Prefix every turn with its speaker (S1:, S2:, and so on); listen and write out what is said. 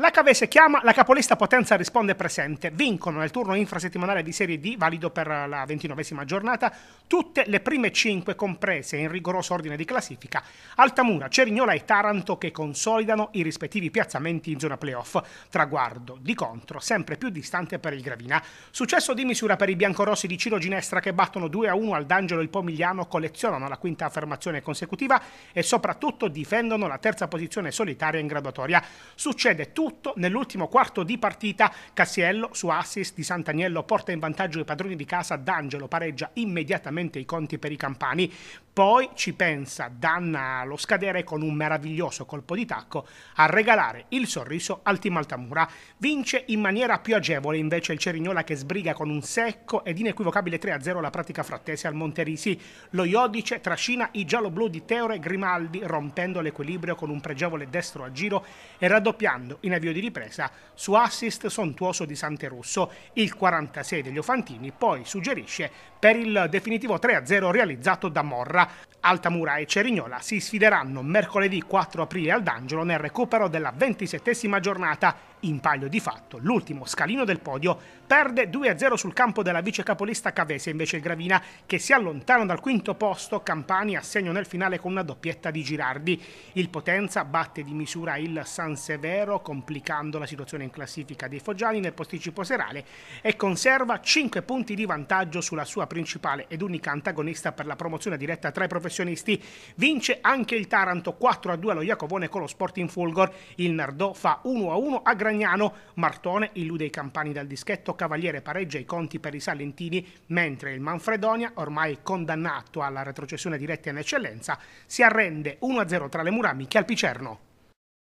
S1: La Cavese chiama, la capolista Potenza risponde presente. Vincono nel turno infrasettimanale di Serie D, valido per la ventinovesima giornata, tutte le prime cinque comprese in rigoroso ordine di classifica. Altamura, Cerignola e Taranto che consolidano i rispettivi piazzamenti in zona playoff. Traguardo di contro, sempre più distante per il Gravina. Successo di misura per i biancorossi di Ciro Ginestra che battono 2-1 al D'Angelo il Pomigliano, collezionano la quinta affermazione consecutiva e soprattutto difendono la terza posizione solitaria in graduatoria. Succede tu tutto nell'ultimo quarto di partita. Cassiello su assist di Sant'Agnello porta in vantaggio i padroni di casa. D'Angelo pareggia immediatamente i conti per i campani. Poi ci pensa Danna allo scadere con un meraviglioso colpo di tacco a regalare il sorriso al team Altamura. Vince in maniera più agevole invece il Cerignola che sbriga con un secco ed inequivocabile 3-0 la pratica frattese al Monterisi. Lo Iodice trascina i giallo-blu di Teore Grimaldi rompendo l'equilibrio con un pregevole destro a giro e raddoppiando in avvio di ripresa su assist sontuoso di Santerusso. Il 46 degli Ofantini poi suggerisce per il definitivo 3-0 realizzato da Morra. Altamura e Cerignola si sfideranno mercoledì 4 aprile al D'Angelo nel recupero della 27 giornata in palio di fatto, l'ultimo scalino del podio perde 2-0 sul campo della vice capolista Cavese, invece il Gravina che si allontana dal quinto posto, Campani a segno nel finale con una doppietta di Girardi. Il Potenza batte di misura il San Severo, complicando la situazione in classifica dei Foggiani nel posticipo serale e conserva 5 punti di vantaggio sulla sua principale ed unica antagonista per la promozione diretta tra i professionisti. Vince anche il Taranto 4-2 allo Iacovone con lo Sporting Fulgor. Il Nardò fa 1-1 a Gravina Gragnano, Martone illude i campani dal dischetto, Cavaliere pareggia i conti per i Salentini, mentre il Manfredonia, ormai condannato alla retrocessione diretta in eccellenza, si arrende 1-0 tra le muramiche che al Picerno.